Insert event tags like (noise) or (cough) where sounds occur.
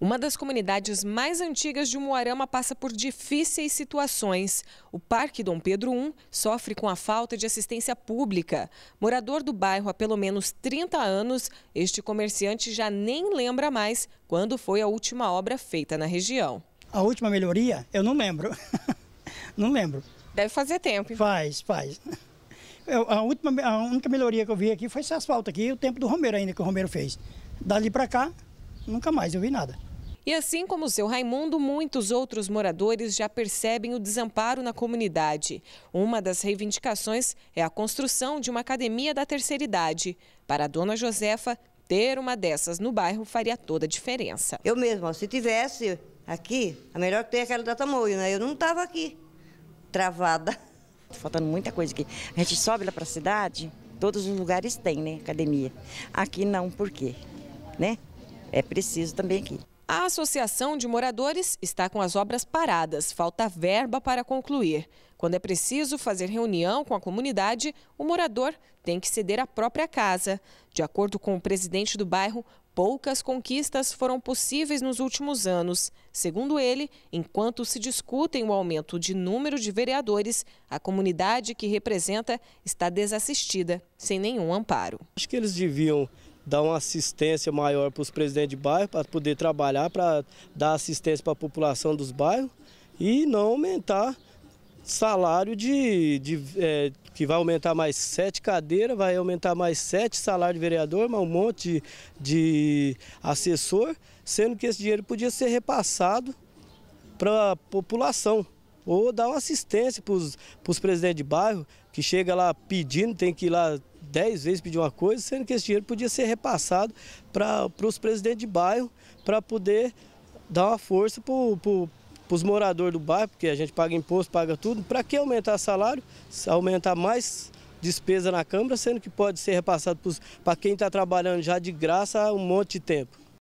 Uma das comunidades mais antigas de Moarama passa por difíceis situações. O Parque Dom Pedro I sofre com a falta de assistência pública. Morador do bairro há pelo menos 30 anos, este comerciante já nem lembra mais quando foi a última obra feita na região. A última melhoria? Eu não lembro. (laughs) não lembro. Deve fazer tempo. Hein? Faz, faz. Eu, a, última, a única melhoria que eu vi aqui foi esse asfalto aqui, o tempo do Romero ainda que o Romero fez. Dali para cá, nunca mais eu vi nada. E assim como o seu Raimundo, muitos outros moradores já percebem o desamparo na comunidade. Uma das reivindicações é a construção de uma academia da terceira idade. Para a dona Josefa, ter uma dessas no bairro faria toda a diferença. Eu mesma, se tivesse aqui, a melhor que tem é aquela da Tamoio, né? Eu não estava aqui, travada. (laughs) Tá faltando muita coisa aqui. A gente sobe lá para a cidade, todos os lugares tem, né, academia. Aqui não, por quê? Né? É preciso também aqui. A Associação de Moradores está com as obras paradas, falta verba para concluir. Quando é preciso fazer reunião com a comunidade, o morador tem que ceder a própria casa. De acordo com o presidente do bairro, poucas conquistas foram possíveis nos últimos anos. Segundo ele, enquanto se discutem o aumento de número de vereadores, a comunidade que representa está desassistida, sem nenhum amparo. Acho que eles deviam dar uma assistência maior para os presidentes de bairro, para poder trabalhar, para dar assistência para a população dos bairros e não aumentar salário de, de é, que vai aumentar mais sete cadeiras, vai aumentar mais sete salários de vereador, mais um monte de, de assessor, sendo que esse dinheiro podia ser repassado para a população ou dar uma assistência para os presidentes de bairro que chega lá pedindo, tem que ir lá dez vezes pedir uma coisa, sendo que esse dinheiro podia ser repassado para os presidentes de bairro, para poder dar uma força para os moradores do bairro, porque a gente paga imposto, paga tudo. Para que aumentar salário? Aumentar mais despesa na Câmara, sendo que pode ser repassado para quem está trabalhando já de graça há um monte de tempo.